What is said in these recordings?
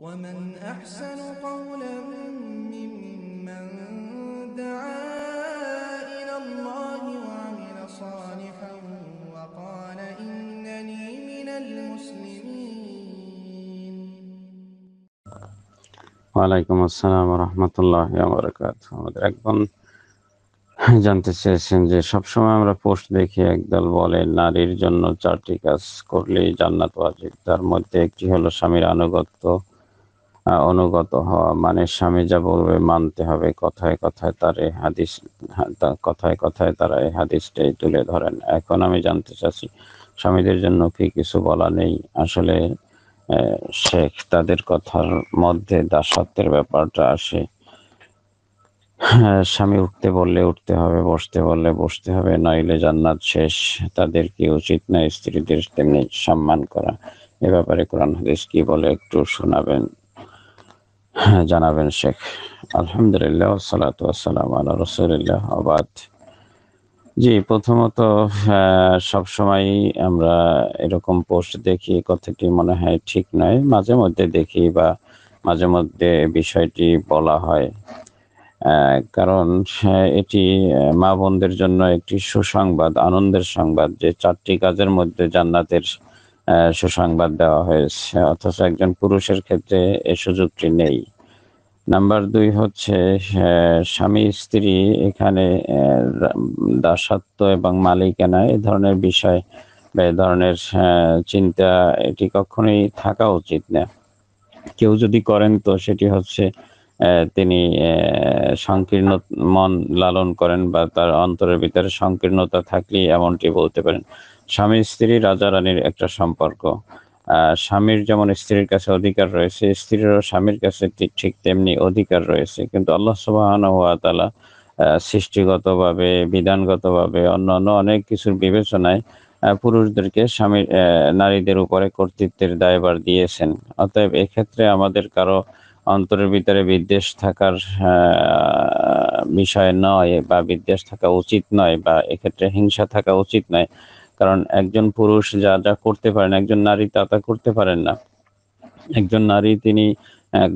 ومن أحسن قولا ممن دعا إلى الله وعمل صالحا وقال إنني من المسلمين ওয়ালাইকুম আসসালাম রহমতুল্লাহ বরকাত আমাদের একদম জানতে চেয়েছেন যে সবসময় আমরা পোস্ট দেখি একদল বলে নারীর জন্য চারটি কাজ করলেই জান্নাত ওয়াজিব তার মধ্যে একটি হলো স্বামীর আনুগত্য অনুগত হওয়া মানে স্বামী যা বলবে মানতে হবে কথায় কথায় তার এই হাদিস কথায় কথায় তারা এই হাদিসটাই তুলে ধরেন এখন আমি জানতে চাচ্ছি স্বামীদের জন্য কি কিছু বলা নেই আসলে শেখ তাদের কথার মধ্যে দাসত্বের ব্যাপারটা আসে হ্যাঁ, স্বামী উঠতে বললে উঠতে হবে বসতে বললে বসতে হবে নইলে জান্নাত শেষ তাদের কি উচিত না স্ত্রীদের তেমনি সম্মান করা এ ব্যাপারে কোরআন হাদিস কি বলে একটু শোনাবেন হ্যাঁ জানাবেন শেখ আলহামদুলিল্লাহ সালাত আসসালাম আল্লাহ রসুলিল্লাহ আবাদ জি প্রথমত সময় আমরা এরকম পোস্ট দেখি কথাটি মনে হয় ঠিক নয় মাঝে মধ্যে দেখি বা মাঝে মধ্যে বিষয়টি বলা হয় কারণ হ্যাঁ, এটি মা বোনদের জন্য একটি সুসংবাদ আনন্দের সংবাদ যে চারটি কাজের মধ্যে জান্নাতের সুসংবাদ দেওয়া হয়েছে অথচ একজন পুরুষের ক্ষেত্রে এ সুযোগটি নেই নাম্বার দুই হচ্ছে স্বামী স্ত্রী এখানে দাসত্ব এবং মালিকানা এ ধরনের বিষয় বা এ ধরনের চিন্তা এটি কখনোই থাকা উচিত না কেউ যদি করেন তো সেটি হচ্ছে তিনি সংকীর্ণ মন লালন করেন বা তার অন্তরের ভিতরে সংকীর্ণতা থাকলে এমনটি বলতে পারেন স্বামী স্ত্রী রাজা রানীর একটা সম্পর্ক স্বামীর যেমন স্ত্রীর কাছে অধিকার রয়েছে স্ত্রীরও স্বামীর কাছে ঠিক তেমনি অধিকার রয়েছে কিন্তু আল্লাহ সুবাহন সৃষ্টিগতভাবে বিধানগতভাবে অন্যান্য অনেক কিছুর বিবেচনায় পুরুষদেরকে স্বামী নারীদের উপরে কর্তৃত্বের দায়বার দিয়েছেন অতএব এক্ষেত্রে আমাদের কারো অন্তরের ভিতরে বিদ্বেষ থাকার বিষয় নয় বা বিদ্বেষ থাকা উচিত নয় বা এক্ষেত্রে হিংসা থাকা উচিত নয় কারণ একজন পুরুষ যা যা করতে পারেন একজন নারী তা তা করতে পারেন না একজন নারী তিনি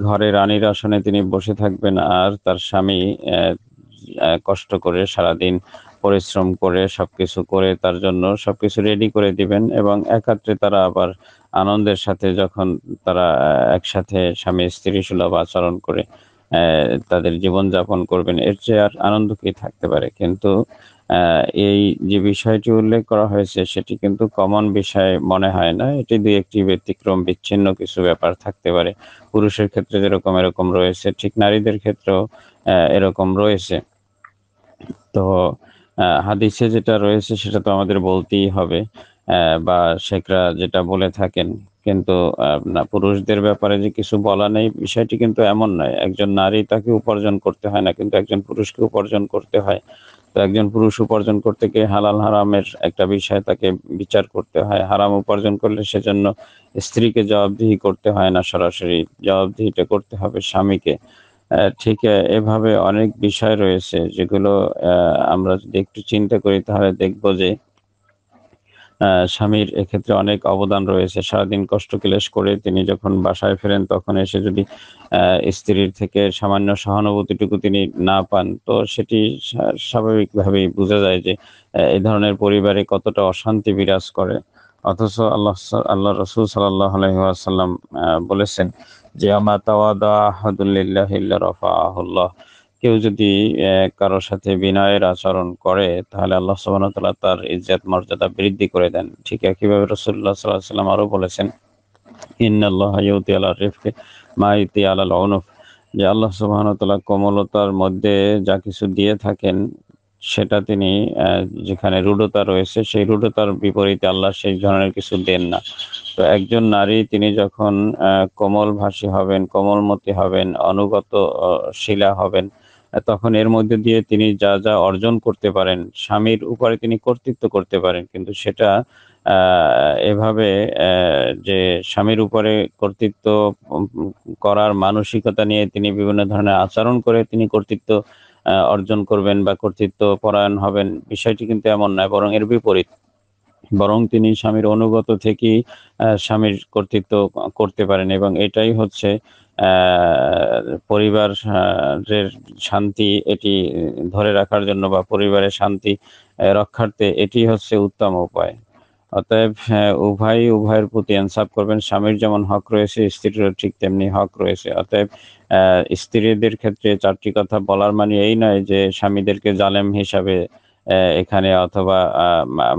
ঘরে রানীর আসনে তিনি বসে থাকবেন আর তার স্বামী কষ্ট করে সারাদিন পরিশ্রম করে সবকিছু করে তার জন্য সবকিছু রেডি করে দিবেন এবং একাত্রে তারা আবার আনন্দের সাথে যখন তারা একসাথে স্বামী স্ত্রী সুলভ আচরণ করে তাদের জীবন যাপন করবেন এর চেয়ে আর আনন্দ কি থাকতে পারে কিন্তু এই যে বিষয়টি উল্লেখ করা হয়েছে সেটি কিন্তু কমন বিষয় মনে হয় না এটি দুই একটি ব্যতিক্রম বিচ্ছিন্ন কিছু ব্যাপার থাকতে পারে পুরুষের ক্ষেত্রে যেরকম এরকম রয়েছে ঠিক নারীদের ক্ষেত্রেও এরকম রয়েছে তো হাদিসে যেটা রয়েছে সেটা তো আমাদের বলতেই হবে বা শেখরা যেটা বলে থাকেন কিন্তু না পুরুষদের ব্যাপারে যে কিছু বলা নেই বিষয়টি কিন্তু এমন নয় একজন নারী তাকে উপার্জন করতে হয় না কিন্তু একজন পুরুষকে উপার্জন করতে হয় তো একজন পুরুষ উপার্জন করতে গিয়ে হালাল হারামের একটা বিষয় তাকে বিচার করতে হয় হারাম উপার্জন করলে সেজন্য স্ত্রীকে জবাবদিহি করতে হয় না সরাসরি জবাবদিহিটা করতে হবে স্বামীকে ঠিক এভাবে অনেক বিষয় রয়েছে যেগুলো আমরা যদি একটু চিন্তা করি তাহলে দেখব যে স্বামীর এক্ষেত্রে অনেক অবদান রয়েছে সারাদিন কষ্ট ক্লেশ করে তিনি যখন বাসায় ফেরেন তখন এসে যদি স্ত্রীর থেকে সামান্য সহানুভূতিটুকু তিনি না পান তো সেটি স্বাভাবিকভাবেই বোঝা যায় যে এই ধরনের পরিবারে কতটা অশান্তি বিরাজ করে অথচ আল্লাহ আল্লাহ রসুল সাল্লাহ আলহিহাসাল্লাম বলেছেন যে আমা তাওয়াদা আহাদুল্লাহ রফা আহুল্লাহ কেউ যদি কারোর সাথে বিনয়ের আচরণ করে তাহলে আল্লাহ সুবাহতাল্লাহ তার ইজ্জাত মর্যাদা বৃদ্ধি করে দেন ঠিক একইভাবে রসুল্লাহ সাল্লাহ সাল্লাম আরও বলেছেন ইন্নআল্লাহ ইউতি আল্লাহ রিফকে মা ইউতি আল্লাহ অনুফ যে আল্লাহ সুবাহতাল্লাহ কোমলতার মধ্যে যা কিছু দিয়ে থাকেন সেটা তিনি যেখানে রুঢ়তা রয়েছে সেই রুঢ়তার বিপরীতে আল্লাহ সেই ধরনের কিছু দেন না তো একজন নারী তিনি যখন কোমল ভাষী হবেন কোমলমতি হবেন অনুগত শিলা হবেন তখন এর মধ্যে দিয়ে তিনি যা যা অর্জন করতে পারেন স্বামীর উপরে তিনি কর্তৃত্ব করতে পারেন কিন্তু সেটা এভাবে যে স্বামীর উপরে কর্তৃত্ব করার মানসিকতা নিয়ে তিনি বিভিন্ন ধরনের আচরণ করে তিনি কর্তৃত্ব অর্জন করবেন বা কর্তৃত্ব পরায়ণ হবেন বিষয়টি কিন্তু এমন নয় বরং এর বিপরীত বরং তিনি স্বামীর অনুগত থেকেই স্বামীর কর্তৃত্ব করতে পারেন এবং এটাই হচ্ছে পরিবার পরিবারের শান্তি এটি ধরে রাখার জন্য বা পরিবারের শান্তি রক্ষার্থে এটি হচ্ছে উত্তম উপায় অতএব উভয় উভয়ের প্রতি ইনসাফ করবেন স্বামীর যেমন হক রয়েছে স্ত্রীরও ঠিক তেমনি হক রয়েছে অতএব স্ত্রীদের ক্ষেত্রে চারটি কথা বলার মানে এই নয় যে স্বামীদেরকে জালেম হিসাবে এখানে অথবা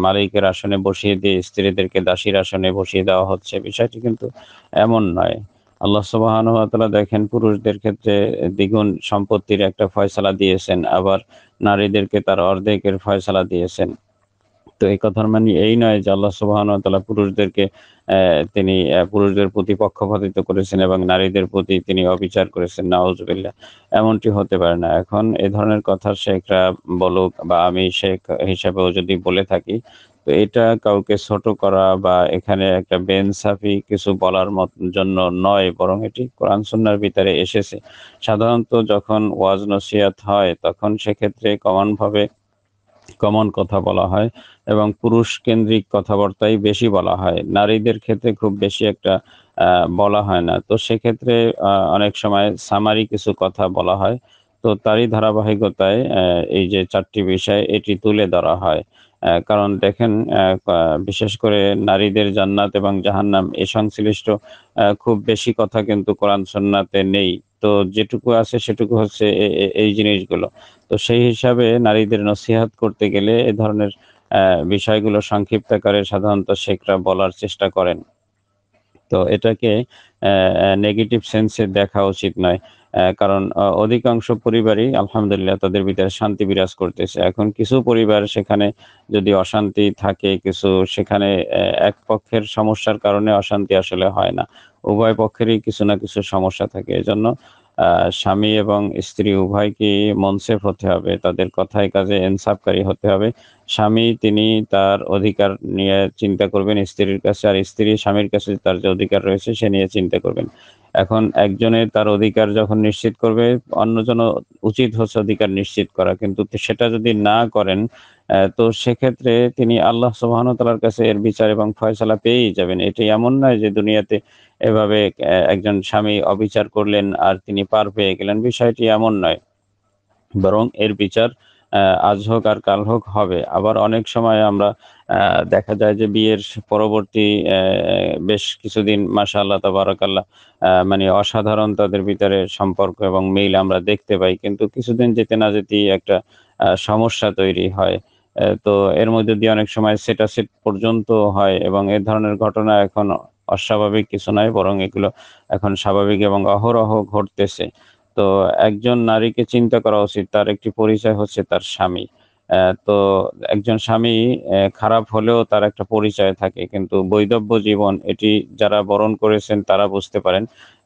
মালিকের আসনে বসিয়ে দিয়ে স্ত্রীদেরকে দাসীর আসনে বসিয়ে দেওয়া হচ্ছে বিষয়টি কিন্তু এমন নয় আল্লাহ সুবাহান দেখেন পুরুষদের ক্ষেত্রে দ্বিগুণ সম্পত্তির একটা ফয়সালা দিয়েছেন আবার নারীদেরকে তার অর্ধেকের ফয়সালা দিয়েছেন তো এই কথার মানে এই নয় যে আল্লাহ সুবাহন তালা পুরুষদেরকে তিনি পুরুষদের প্রতি পক্ষপাতিত করেছেন এবং নারীদের প্রতি তিনি অবিচার করেছেন নওয়াজবিল্লা এমনটি হতে পারে না এখন এ ধরনের কথা শেখরা বলুক বা আমি শেখ হিসাবেও যদি বলে থাকি তো এটা কাউকে ছোট করা বা এখানে একটা বেনসাফি কিছু বলার মত জন্য নয় বরং এটি কোরআন ভিতরে এসেছে সাধারণত যখন ওয়াজ নসিয়াত হয় তখন সেক্ষেত্রে কমনভাবে কমন কথা বলা হয় এবং পুরুষ কেন্দ্রিক কথাবার্তাই বেশি বলা হয় নারীদের ক্ষেত্রে খুব বেশি একটা বলা হয় না তো সেক্ষেত্রে অনেক সময় সামারি কিছু কথা বলা হয় তো তারই ধারাবাহিকতায় এই যে চারটি বিষয় এটি তুলে ধরা হয় কারণ দেখেন বিশেষ করে নারীদের জান্নাত এবং জাহান্নাম এ সংশ্লিষ্ট খুব বেশি কথা কিন্তু কোরআন সন্ন্যাতে নেই তো যেটুকু আছে সেটুকু হচ্ছে এই জিনিসগুলো তো সেই হিসাবে নারীদের নসিহাত করতে গেলে এ ধরনের বিষয়গুলো সংক্ষিপ্ত করে সাধারণত শেখরা বলার চেষ্টা করেন তো এটাকে নেগেটিভ সেন্সে দেখা উচিত নয় কারণ অধিকাংশ পরিবারই আলহামদুলিল্লাহ তাদের ভিতরে শান্তি বিরাজ করতেছে এখন কিছু পরিবার সেখানে যদি অশান্তি থাকে কিছু সেখানে এক পক্ষের সমস্যার কারণে অশান্তি আসলে হয় না উভয় পক্ষেরই কিছু না কিছু সমস্যা থাকে এজন্য স্বামী এবং স্ত্রী উভয়কে মনসেফ হতে হবে তাদের কথায় কাজে ইনসাফকারী হতে হবে স্বামী তিনি তার অধিকার নিয়ে চিন্তা করবেন স্ত্রীর কাছে আর স্ত্রী স্বামীর কাছে তার যে অধিকার রয়েছে সে নিয়ে চিন্তা করবেন এখন একজনের তার অধিকার যখন নিশ্চিত করবে অন্যজন উচিত হচ্ছে অধিকার নিশ্চিত করা কিন্তু সেটা যদি না করেন তো সেক্ষেত্রে তিনি আল্লাহ সুবাহতালার কাছে এর বিচার এবং ফয়সলা পেয়েই যাবেন এটি এমন নয় যে দুনিয়াতে এভাবে একজন স্বামী অবিচার করলেন আর তিনি পার পেয়ে গেলেন বিষয়টি এমন নয় বরং এর বিচার আজ হোক আর কাল হোক হবে আবার অনেক সময় আমরা দেখা যায় যে বিয়ের পরবর্তী বেশ কিছুদিন মাসা আল্লাহ তাবারকাল্লাহ মানে অসাধারণ তাদের ভিতরে সম্পর্ক এবং মিল আমরা দেখতে পাই কিন্তু কিছুদিন যেতে না যেতেই একটা সমস্যা তৈরি হয় তো এর মধ্যে দিয়ে অনেক সময় সেটাসেট পর্যন্ত হয় এবং এ ধরনের ঘটনা এখন অস্বাভাবিক কিছু নয় বরং এগুলো এখন স্বাভাবিক এবং অহরহ ঘটতেছে তো একজন নারীকে চিন্তা করা উচিত তার একটি পরিচয় হচ্ছে তার স্বামী তো একজন স্বামী খারাপ হলেও তার একটা পরিচয় থাকে কিন্তু বৈধব্য জীবন এটি যারা বরণ করেছেন তারা বুঝতে পারেন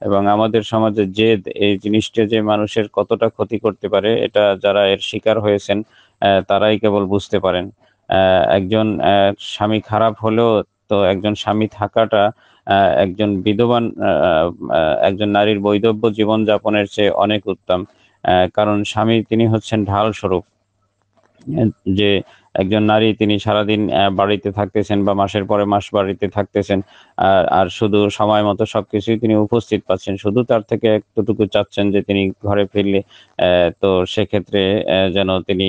এবং আমাদের সমাজে জেদ এই জিনিসটা যে মানুষের কতটা ক্ষতি করতে পারে এটা যারা এর শিকার হয়েছেন তারাই কেবল বুঝতে পারেন একজন স্বামী খারাপ হলেও তো একজন স্বামী থাকাটা একজন বিধবান একজন নারীর বৈধব্য জীবন যাপনের চেয়ে অনেক উত্তম কারণ স্বামী তিনি হচ্ছেন ঢাল স্বরূপ হ্যাঁ, যে একজন নারী তিনি সারাদিন বাড়িতে থাকতেছেন বা মাসের পরে মাস বাড়িতে থাকতেছেন আর শুধু সময় মতো সবকিছুই তিনি উপস্থিত পাচ্ছেন শুধু তার থেকে একটুটুকু চাচ্ছেন যে তিনি ঘরে ফিরলে তো সেক্ষেত্রে যেন তিনি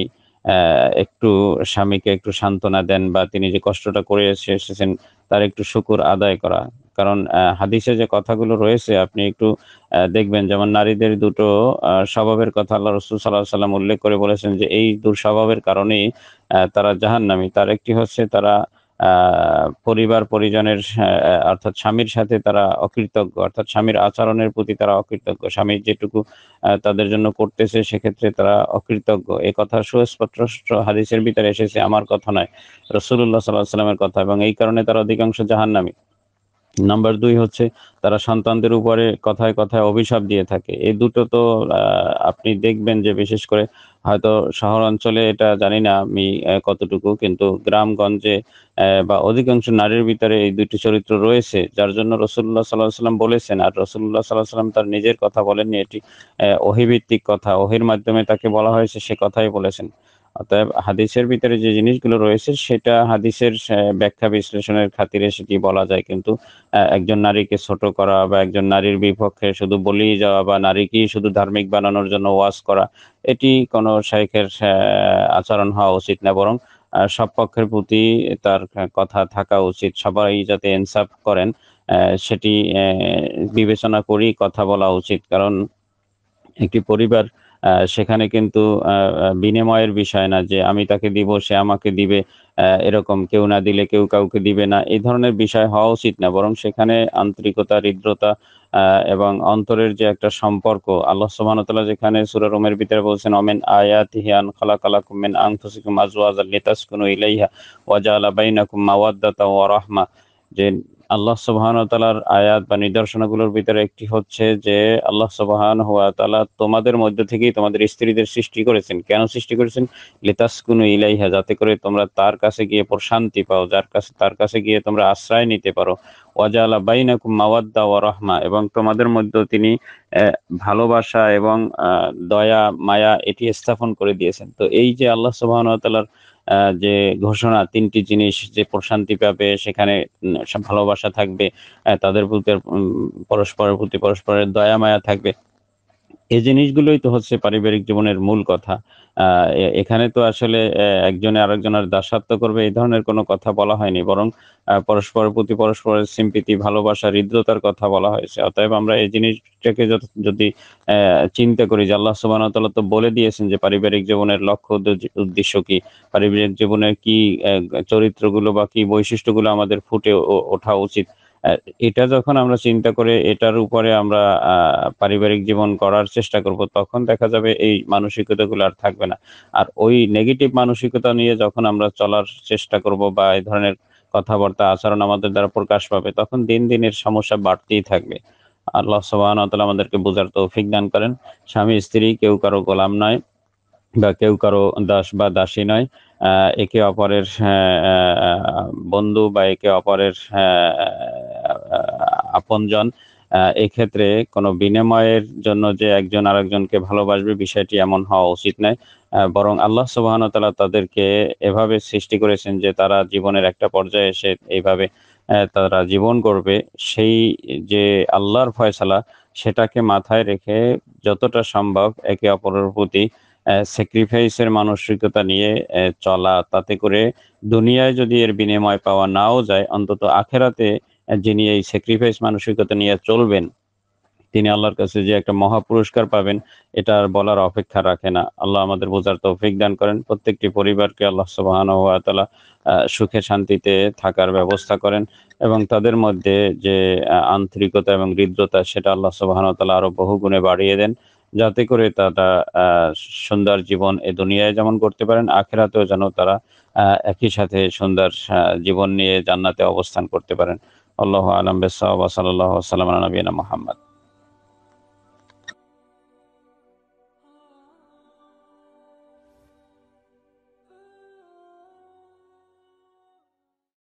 একটু স্বামীকে একটু সান্ত্বনা দেন বা তিনি যে কষ্টটা করে এসেছেন তার একটু শুকুর আদায় করা কারণ হাদিসে যে কথাগুলো রয়েছে আপনি একটু দেখবেন যেমন নারীদের দুটো স্বভাবের কথা আল্লাহ রসুল সাল্লাহ সাল্লাম উল্লেখ করে বলেছেন যে এই দুঃস্বভাবের কারণেই তারা জাহান্নামি তার একটি হচ্ছে তারা পরিবার পরিজনের অর্থাৎ স্বামীর সাথে তারা অকৃতজ্ঞ অর্থাৎ স্বামীর আচরণের প্রতি তারা অকৃতজ্ঞ স্বামীর যেটুকু তাদের জন্য করতেছে সেক্ষেত্রে তারা অকৃতজ্ঞ এ কথা সুস্পষ্ট হাদিসের ভিতরে এসেছে আমার কথা নয় রসুল্লাহ সাল্লাহ সাল্লামের কথা এবং এই কারণে তারা অধিকাংশ জাহান্নামী নাম্বার দুই হচ্ছে তারা সন্তানদের উপরে কথায় কথায় অভিশাপ দিয়ে থাকে এই দুটো তো আপনি দেখবেন যে বিশেষ করে হয়তো শহর অঞ্চলে এটা জানি না আমি কতটুকু কিন্তু গ্রামগঞ্জে বা অধিকাংশ নারীর ভিতরে এই দুটি চরিত্র রয়েছে যার জন্য রসুল্লাহ সাল্লাহ সাল্লাম বলেছেন আর রসুল্লাহ সাল্লাহ সাল্লাম তার নিজের কথা বলেননি এটি অহিভিত্তিক কথা অহির মাধ্যমে তাকে বলা হয়েছে সে কথাই বলেছেন অতএব হাদিসের ভিতরে যে জিনিসগুলো রয়েছে সেটা হাদিসের ব্যাখ্যা বিশ্লেষণের খাতিরে সেটি বলা যায় কিন্তু একজন নারীকে ছোট করা বা একজন নারীর বিপক্ষে শুধু বলি যাওয়া বা নারীকেই শুধু ধার্মিক বানানোর জন্য ওয়াজ করা এটি কোনো শাইখের আচরণ হওয়া উচিত না বরং সব পক্ষের প্রতি তার কথা থাকা উচিত সবাই যাতে ইনসাফ করেন সেটি বিবেচনা করেই কথা বলা উচিত কারণ একটি পরিবার সেখানে কিন্তু বিনিময়ের বিষয় না যে আমি তাকে দিব সে আমাকে দিবে এরকম কেউ না দিলে কেউ কাউকে দিবে না এই ধরনের বিষয় হওয়া উচিত না বরং সেখানে আন্তরিকতা হৃদ্রতা এবং অন্তরের যে একটা সম্পর্ক আল্লাহ সুবাহতাল্লাহ যেখানে সুরা রোমের ভিতরে বলছেন অমেন আয়াত হিয়ান খালা কালা কুমেন আং থুসিকুম আজওয়াজ আল ইলাইহা ওয়াজা আলা বাইনাকুম মাওয়াদ্দাতা ও রহমা যে আল্লাহ সুবাহন তালার আয়াত বা নিদর্শনগুলোর ভিতরে একটি হচ্ছে যে আল্লাহ সুবাহান হুয়া তালা তোমাদের মধ্য থেকেই তোমাদের স্ত্রীদের সৃষ্টি করেছেন কেন সৃষ্টি করেছেন লিতাসকুনু ইলাইহা যাতে করে তোমরা তার কাছে গিয়ে প্রশান্তি পাও যার কাছে তার কাছে গিয়ে তোমরা আশ্রয় নিতে পারো ওয়াজালা বাইনাকুম মাওয়াদ্দা ও রহমা এবং তোমাদের মধ্যে তিনি ভালোবাসা এবং দয়া মায়া এটি স্থাপন করে দিয়েছেন তো এই যে আল্লাহ সুবাহন তালার যে ঘোষণা তিনটি জিনিস যে প্রশান্তি পাবে সেখানে ভালোবাসা থাকবে তাদের প্রতি পরস্পরের প্রতি পরস্পরের দয়া মায়া থাকবে এই জিনিসগুলোই তো হচ্ছে পারিবারিক জীবনের মূল কথা এখানে তো আসলে একজনে আরেকজনের দাসত্ব করবে এই ধরনের কোনো কথা বলা হয়নি বরং পরস্পরের প্রতি পরস্পরের সিম্পিতি ভালোবাসা হৃদ্রতার কথা বলা হয়েছে অতএব আমরা এই জিনিসটাকে যদি চিন্তা করি যে আল্লাহ সুবাহ তো বলে দিয়েছেন যে পারিবারিক জীবনের লক্ষ্য উদ্দেশ্য কি পারিবারিক জীবনের কি চরিত্রগুলো বা কি বৈশিষ্ট্যগুলো আমাদের ফুটে ওঠা উচিত এটা যখন আমরা চিন্তা করে এটার উপরে আমরা পারিবারিক জীবন করার চেষ্টা করব তখন দেখা যাবে এই মানসিকতাগুলো আর থাকবে না আর ওই নেগেটিভ মানসিকতা নিয়ে যখন আমরা চলার চেষ্টা করব বা এই ধরনের কথাবার্তা আচরণ আমাদের দ্বারা প্রকাশ পাবে তখন দিন দিনের সমস্যা বাড়তেই থাকবে আল্লাহ সোহান আমাদেরকে বোঝার তৌফিক দান করেন স্বামী স্ত্রী কেউ কারো গোলাম নয় বা কেউ কারো দাস বা দাসী নয় একে অপরের হ্যাঁ, বন্ধু বা একে অপরের হ্যাঁ, আপনজন এক্ষেত্রে কোনো বিনিময়ের জন্য যে একজন আরেকজনকে ভালোবাসবে বিষয়টি এমন হওয়া উচিত নয় বরং আল্লাহ তালা তাদেরকে এভাবে সৃষ্টি করেছেন যে তারা জীবনের একটা পর্যায়ে এসে এইভাবে তারা জীবন করবে সেই যে আল্লাহর ফয়সালা সেটাকে মাথায় রেখে যতটা সম্ভব একে অপরের প্রতি স্যাক্রিফাইসের মানসিকতা নিয়ে চলা তাতে করে দুনিয়ায় যদি এর বিনিময় পাওয়া নাও যায় অন্তত আখেরাতে যিনি এই স্যাক্রিফাইস মানসিকতা নিয়ে চলবেন তিনি আল্লাহর কাছে যে একটা মহা পুরস্কার পাবেন এটা আর বলার অপেক্ষা রাখে না আল্লাহ আমাদের বোঝার তৌফিক দান করেন প্রত্যেকটি পরিবারকে আল্লাহ সুবাহান সুখে শান্তিতে থাকার ব্যবস্থা করেন এবং তাদের মধ্যে যে আন্তরিকতা এবং হৃদ্রতা সেটা আল্লাহ সুবাহান তালা আরও বহু গুণে বাড়িয়ে দেন যাতে করে তারা সুন্দর জীবন এ দুনিয়ায় যেমন করতে পারেন আখেরাতেও যেন তারা একই সাথে সুন্দর জীবন নিয়ে জান্নাতে অবস্থান করতে পারেন Allahu alam bisawab wa sallallahu wasallam ala Muhammad.